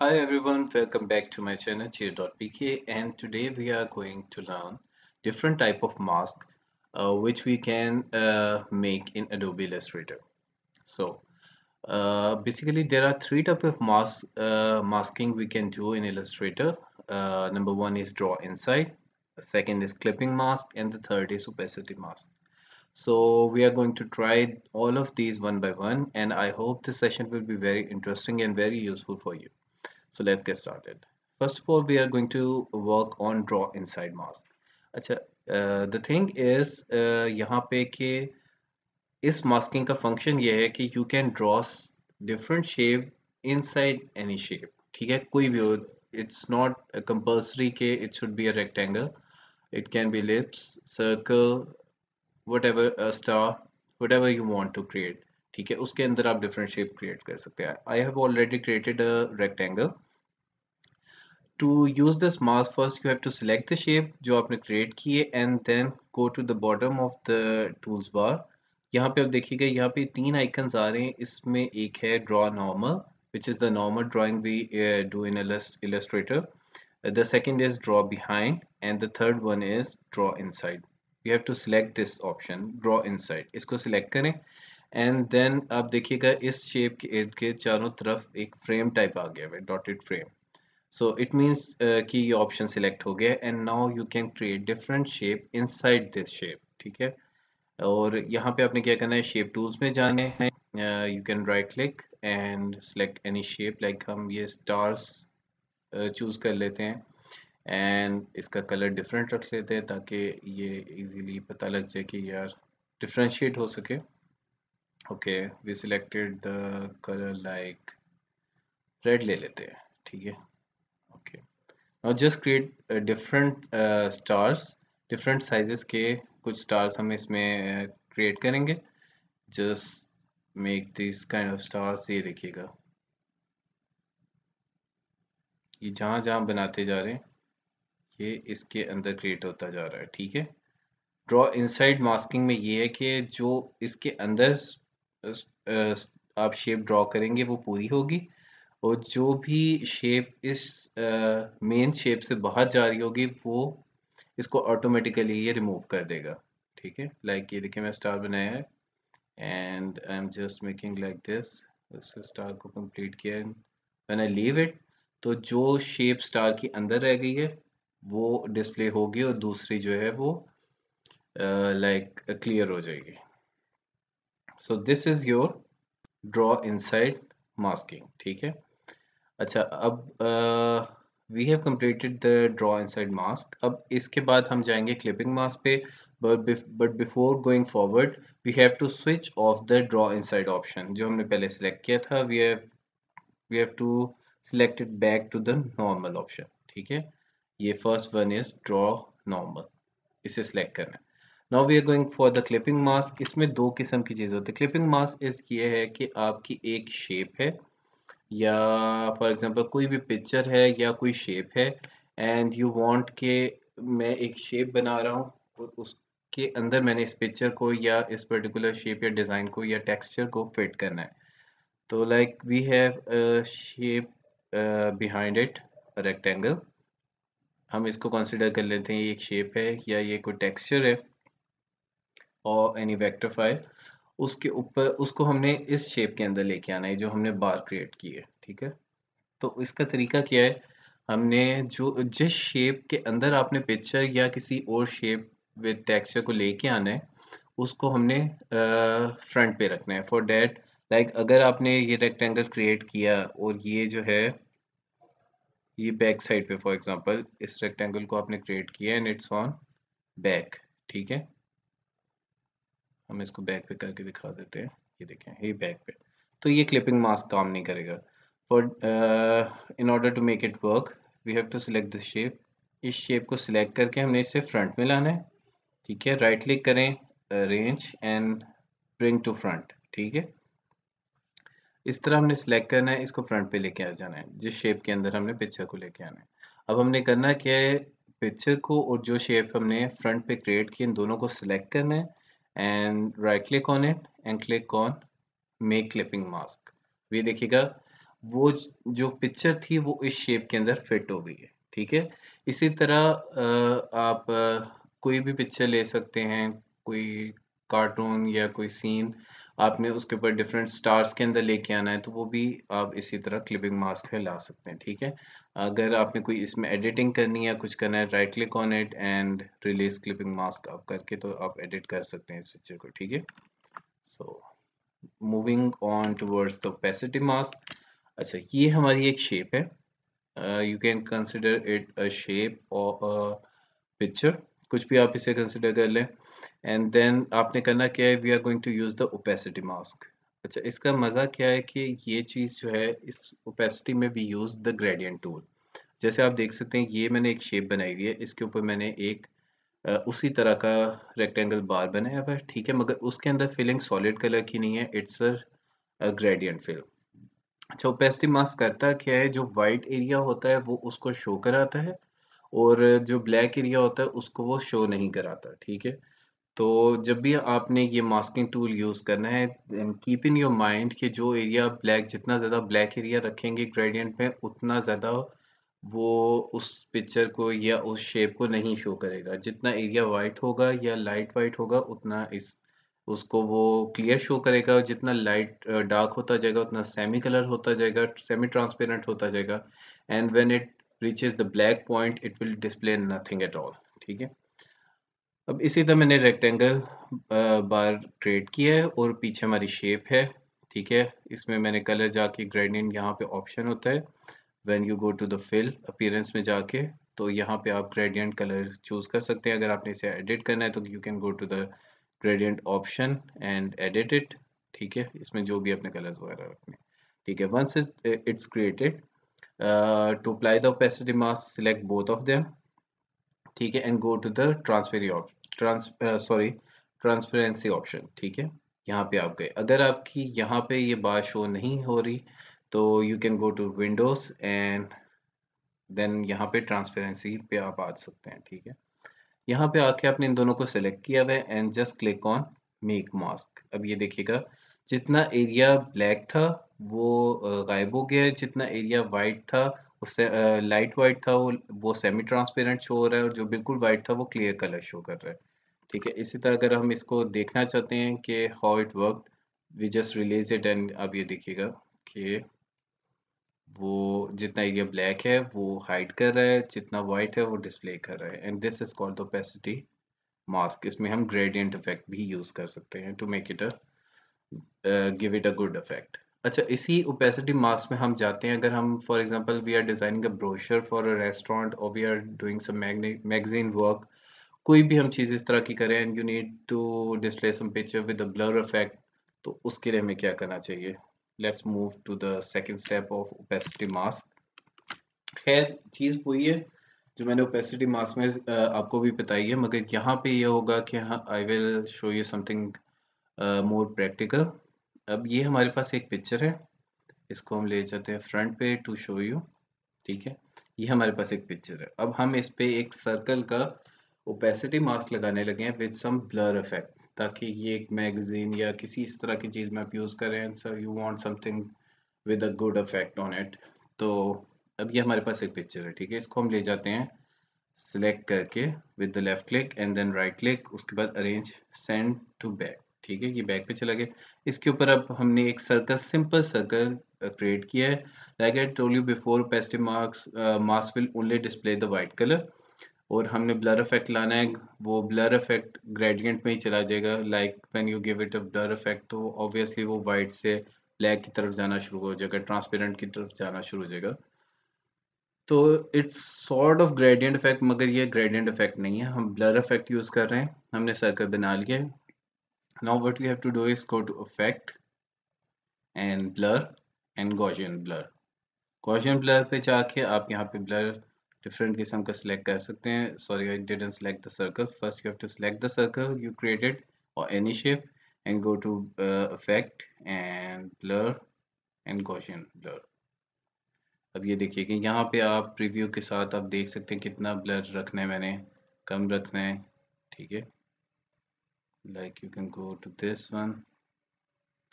Hi everyone, welcome back to my channel cheer.pk and today we are going to learn different type of mask uh, which we can uh, make in Adobe Illustrator. So uh, basically there are three type of mask uh, masking we can do in Illustrator. Uh, number one is draw inside, second is clipping mask and the third is opacity mask. So we are going to try all of these one by one and I hope this session will be very interesting and very useful for you. So let's get started. First of all, we are going to work on draw inside mask. Achha, uh, the thing is, uh, pe ke is masking ka function ye hai you can draw different shape inside any shape. Theek hai? Koi bhi ho. It's not a compulsory ke it should be a rectangle. It can be lips, circle, whatever, a star, whatever you want to create. ठीक है उसके अंदर आप different shape create कर सकते हैं I have already created a rectangle to use this mask first you have to select the shape जो आपने क्रिएट की है and then go to the bottom of the tools bar यहाँ पे आप देखिएगा यहाँ पे तीन आइकन्स आ रहे हैं इसमें एक है draw normal which is the normal drawing we do in Illustrator the second is draw behind and the third one is draw inside you have to select this option draw inside इसको select करें and then आप देखिएगा इस shape के इर्द गिर्द चारों तरफ एक फ्रेम टाइप आ गया है dotted frame so it means कि ये ऑप्शन सिलेक्ट हो गया and now you can create different shape inside this shape ठीक है और यहाँ पे आपने क्या करना है शेप टूल्स में जाने हैं you can right click and select any shape like हम ये स्टार्स चूज कर लेते हैं एंड इसका कलर डिफरेंट रख लेते हैं ताकि ये इजीली पता लग जाए कि यार डिफ्रेंशिएट हो सके okay we selected the color like red ले लेते हैं ठीक है okay now just create uh, different uh, stars different sizes के कुछ stars हम इसमें create करेंगे just make these kind of stars ये देखिएगा ये जहाँ जहाँ बनाते जा रहे हैं ये इसके अंदर क्रिएट होता जा रहा है ठीक है ड्रॉ इनसाइड मास्किंग में ये है कि जो इसके अंदर आप शेप ड्रॉ करेंगे वो पूरी होगी और जो भी शेप इस मेन शेप से बाहर जा रही होगी वो इसको ऑटोमेटिकली ये रिमूव कर देगा ठीक है लाइक ये देखिए मैं स्टार बनाया है and I am just making like this उस स्टार को कंप्लीट किया and when I leave it तो जो शेप स्टार की अंदर रह गई है वो डिस्प्ले होगी और दूसरी जो है वो like uh, clear like, uh, हो जाएगी so this is your draw inside masking ठीक है अच्छा अब we have completed the draw inside mask अब इसके बाद हम जाएंगे क्लिपिंग मास्क पे but before going forward we have to switch off the draw inside option जो हमने पहले सिलेक्ट किया था we have we have to select it back to the normal option ठीक है ये first one is draw normal इसे select करना है now we are going for the clipping mask इसमें दो किस्म की चीज़ होती है क्लिपिंग मास्क इस ये है कि आपकी एक शेप है या फॉर एग्जांपल कोई भी पिक्चर है या कोई शेप है एंड यू वांट के मैं एक शेप बना रहा हूँ और उसके अंदर मैंने इस पिक्चर को या इस पर्टिकुलर शेप या डिज़ाइन को या टेक्स्चर को फिट करना है तो like we have shape behind it rectangle हम इसको कंसिडर कर लेते हैं ये एक शेप है या ये कोई टेक्सचर है और एनी वेक्टर फाइल उसके ऊपर उसको हमने इस शेप के अंदर लेके आना है जो हमने बार क्रिएट की है ठीक है तो इसका तरीका क्या है हमने जो जिस शेप के अंदर आपने पिक्चर या किसी और शेप विद टेक्सचर को लेके आना है उसको हमने फ्रंट uh, पे रखना है फॉर डैट लाइक अगर आपने ये रेक्टेंगल क्रिएट किया और ये जो है ये बैक साइड पे फॉर एग्जांपल इस रेक्टेंगल को आपने क्रिएट किया एंड इट्स ऑन बैक ठीक है हम इसको बैक पे करके दिखा देते हैं ये देखें ये बैक पे तो ये क्लिपिंग मास्क काम नहीं करेगा for in order to make it work we have to select this shape इस शेप को सिलेक्ट करके हमने इसे फ्रंट में लाना है ठीक है राइट क्लिक करें range and bring to front ठीक है इस तरह हमने सिलेक्ट करना है इसको फ्रंट पे लेके आ जाना है जिस शेप के अंदर हमने पिक्चर को लेके आना है अब हमने करना क्या है पिक्चर को और जो शेप हमने फ्रंट पे क्रिएट किए इन दोनों को सिलेक्ट करना है and right click on it and click on make clipping mask ये देखिएगा वो जो पिक्चर थी वो इस शेप के अंदर फिट हो गई है ठीक है इसी तरह आप कोई भी पिक्चर ले सकते हैं कोई कार्टून या कोई सीन आपने उसके ऊपर डिफरेंट स्टार्स के अंदर लेके आना है तो वो भी आप इसी तरह क्लिपिंग मास्क में ला सकते हैं ठीक है अगर आपने कोई इसमें एडिटिंग करनी है कुछ करना है right click on it and release clipping mask आप करके तो आप एडिट कर सकते हैं इस पिक्चर को ठीक है so moving on towards the opacity mask अच्छा ये हमारी एक शेप है you can consider it a shape और पिक्चर कुछ भी आप इसे कंसिडर कर लें एंड देन आपने करना क्या है we are going to use the opacity mask अच्छा इसका मज़ा क्या है कि ये चीज़ जो है इस ओपेसिटी में we use the gradient tool जैसे आप देख सकते हैं ये मैंने एक शेप बनाई हुई है इसके ऊपर मैंने एक उसी तरह का रेक्टेंगल बार बनाया हुआ है ठीक है मगर उसके अंदर फिलिंग सॉलिड कलर की नहीं है इट्स अ ग्रेडियंट फिल अच्छा ओपेसिटी मास्क करता क्या है जो वाइट एरिया होता है वो उसको शो कराता है और जो ब्लैक एरिया होता है उसको वो शो नहीं कराता ठीक है तो जब भी आपने ये मास्किंग टूल यूज़ करना है and keep in your mind कि जो एरिया ब्लैक जितना ज़्यादा ब्लैक एरिया रखेंगे ग्रेडियंट में उतना ज़्यादा वो उस पिक्चर को या उस शेप को नहीं शो करेगा जितना एरिया वाइट होगा या लाइट वाइट होगा उतना इस उसको वो क्लियर शो करेगा और जितना लाइट डार्क होता जाएगा उतना सेमी कलर होता जाएगा सेमी ट्रांसपेरेंट होता जाएगा and when it reaches the black point it will display nothing at all ठीक है अब इसी तरह मैंने रेक्टेंगल बार क्रिएट किया है और पीछे हमारी शेप है ठीक है इसमें मैंने कलर जाके ग्रेडियंट यहाँ पे ऑप्शन होता है when you go to the fill appearance में जाके तो यहाँ पे आप ग्रेडियंट कलर चूज कर सकते हैं अगर आपने इसे एडिट करना है तो you can go to the gradient option and edit it ठीक है इसमें जो भी अपने कलर्स वगैरह रखने ठीक है once it's created uh, to apply the opacity mask select both of them ठीक है and go to the transparency option trans uh, sorry transparency option ठीक है यहाँ पे आप गए अगर आपकी यहाँ पे ये बात शो नहीं हो रही तो you can go to windows and then यहाँ पे ट्रांसपेरेंसी पे आप आ सकते हैं ठीक है यहाँ पे आके आपने इन दोनों को सिलेक्ट किया हुआ है and just click on make mask अब ये देखिएगा जितना एरिया ब्लैक था वो गायब हो गया जितना एरिया वाइट था उससे लाइट वाइट था वो वो सेमी ट्रांसपेरेंट शो हो रहा है और जो बिल्कुल वाइट था वो क्लियर कलर शो कर रहा है ठीक है इसी तरह अगर हम इसको देखना चाहते हैं कि how it work we just release it and अब ये देखिएगा कि वो जितना एरिया ब्लैक है वो हाइड कर रहा है जितना वाइट है वो डिस्प्ले कर रहा है and this is called opacity mask इसमें हम ग्रेडियंट इफेक्ट भी यूज कर सकते हैं to make it a give it a good effect अच्छा इसी ओपेसिटी मास में हम जाते हैं अगर हम for example we are designing a brochure for a restaurant और we are doing some magazine work कोई भी हम चीज़ इस तरह की करें and you need to display some picture with a blur effect तो उसके लिए हमें क्या करना चाहिए let's move to the second step of opacity mask खैर चीज़ वही है जो मैंने ओपेसिटी मास्क में आपको भी बताई है मगर यहाँ पे ये यह होगा कि I will show you something more practical अब ये हमारे पास एक पिक्चर है इसको हम ले जाते हैं फ्रंट पे टू शो यू ठीक है ये हमारे पास एक पिक्चर है अब हम इस पे एक सर्कल का ओपेसिटी मास्क लगाने लगे हैं विद सम ब्लर इफेक्ट ताकि ये एक मैगजीन या किसी इस तरह की चीज़ में आप यूज़ करें sir you want something with a good effect on it तो अब ये हमारे पास एक पिक्चर है ठीक है इसको हम ले जाते हैं सिलेक्ट करके with the left click and then right click उसके बाद अरेंज सेंड टू बैक ठीक है ये बैक पे चला गया इसके ऊपर अब हमने एक सर्कल सिंपल सर्कल क्रिएट किया है like I told you before passive marks mask will only display the white colour और हमने ब्लर इफेक्ट लाना है वो ब्लर इफेक्ट ग्रेडियंट में ही चला जाएगा like when you give it a blur effect तो ऑब्वियसली वो वाइट से ब्लैक की तरफ जाना शुरू हो जाएगा ट्रांसपेरेंट की तरफ जाना शुरू हो जाएगा तो it's sort of gradient effect मगर ये ग्रेडियंट इफेक्ट नहीं है हम ब्लर इफेक्ट यूज़ कर रहे हैं हमने सर्कल बना लिया now what we have to do is go to effect and blur and Gaussian blur Gaussian blur पे जाके aap yahan pe blur different किस्म ka select kar sakte hain sorry I didn't select the circle first you have to select the circle you created or any shape and go to uh, effect and blur and Gaussian blur अब ये देखिए कि यहाँ पे आप preview के साथ आप देख सकते हैं कितना ब्लर रखना है मैंने कम रखना है ठीक है like you can go to this one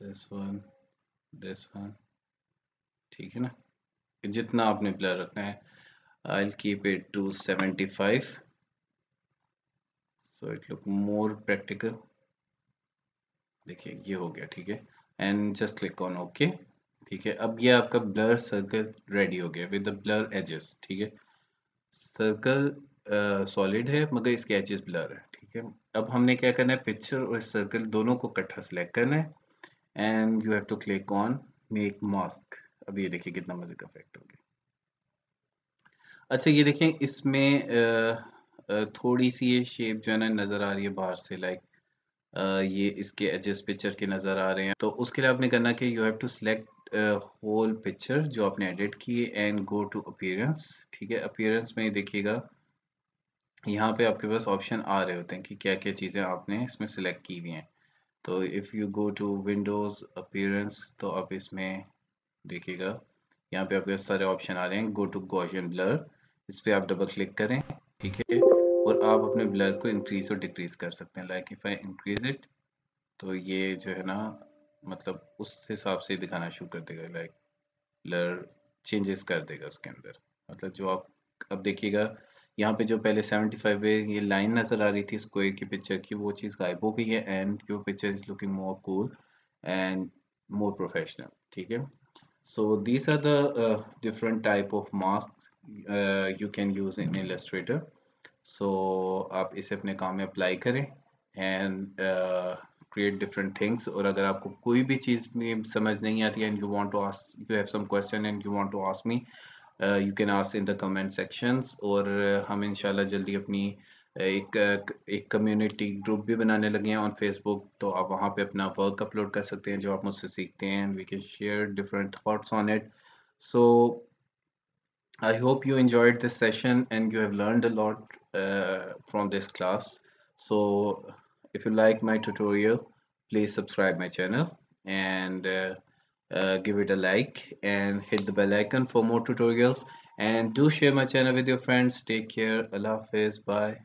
this one this one ठीक है ना जितना आपने ब्लर रखना है I'll keep it to 75 so it look more practical देखिए ये हो गया ठीक है and just click on okay ठीक है अब ये आपका ब्लर सर्कल रेडी हो गया विद ब्लर एजेस ठीक है सर्कल सॉलिड uh, है मगर इसके एजेस ब्लर है ठीक है अब हमने क्या करना है पिक्चर और सर्कल दोनों को इकट्ठा सेलेक्ट करना है and you have to click on make mask अब ये देखिए कितना मजे का इफेक्ट हो गया अच्छा ये देखें इसमें थोड़ी सी ये शेप जो है ना नज़र आ रही है बाहर से लाइक ये इसके एजेस पिक्चर के नज़र आ रहे हैं तो उसके लिए आपने करना कि you have to select whole picture जो आपने एडिट की एंड गो टू अपीयरेंस ठीक है अपीयरेंस में देखिएगा यहाँ पे आपके पास ऑप्शन आ रहे होते हैं कि क्या क्या चीज़ें आपने इसमें सेलेक्ट की हुई हैं तो if you go to windows appearance तो आप इसमें देखिएगा यहाँ पे आपके सारे ऑप्शन आ रहे हैं गो टू गॉशन ब्लर इस पर आप डबल क्लिक करें ठीक है और आप अपने ब्लर को इंक्रीज और डिक्रीज कर सकते हैं like if I increase it तो ये जो है ना मतलब उस हिसाब से दिखाना शुरू कर देगा लाइक ब्लर चेंजेस कर देगा उसके अंदर मतलब जो आप अब देखिएगा यहाँ पे जो पहले 75 फाइव ये लाइन नजर आ रही थी स्क्वायर की पिक्चर की वो चीज़ गायब हो गई है and your picture is looking more cool and more professional ठीक है so these are the different type of mask you can use in Illustrator so आप इसे अपने काम में अप्लाई करें एंड क्रिएट डिफरेंट थिंग्स और अगर आपको कोई भी चीज़ में समझ नहीं आती and you want to ask you have समस्ट and you want to ask me you can ask in the comment sections और uh, हम इंशाल्लाह जल्दी अपनी uh, एक uh, एक कम्युनिटी ग्रुप भी बनाने लगे हैं ऑन फेसबुक तो आप वहाँ पे अपना वर्क अपलोड कर सकते हैं जो आप मुझसे सीखते हैं we can share different thoughts on it so I hope you enjoyed this session and you have learned a lot uh, from this class. So if you like my tutorial, please subscribe my channel uh, uh, give it a like and hit the bell icon for more tutorials and do share my channel with your friends take care allah hafiz bye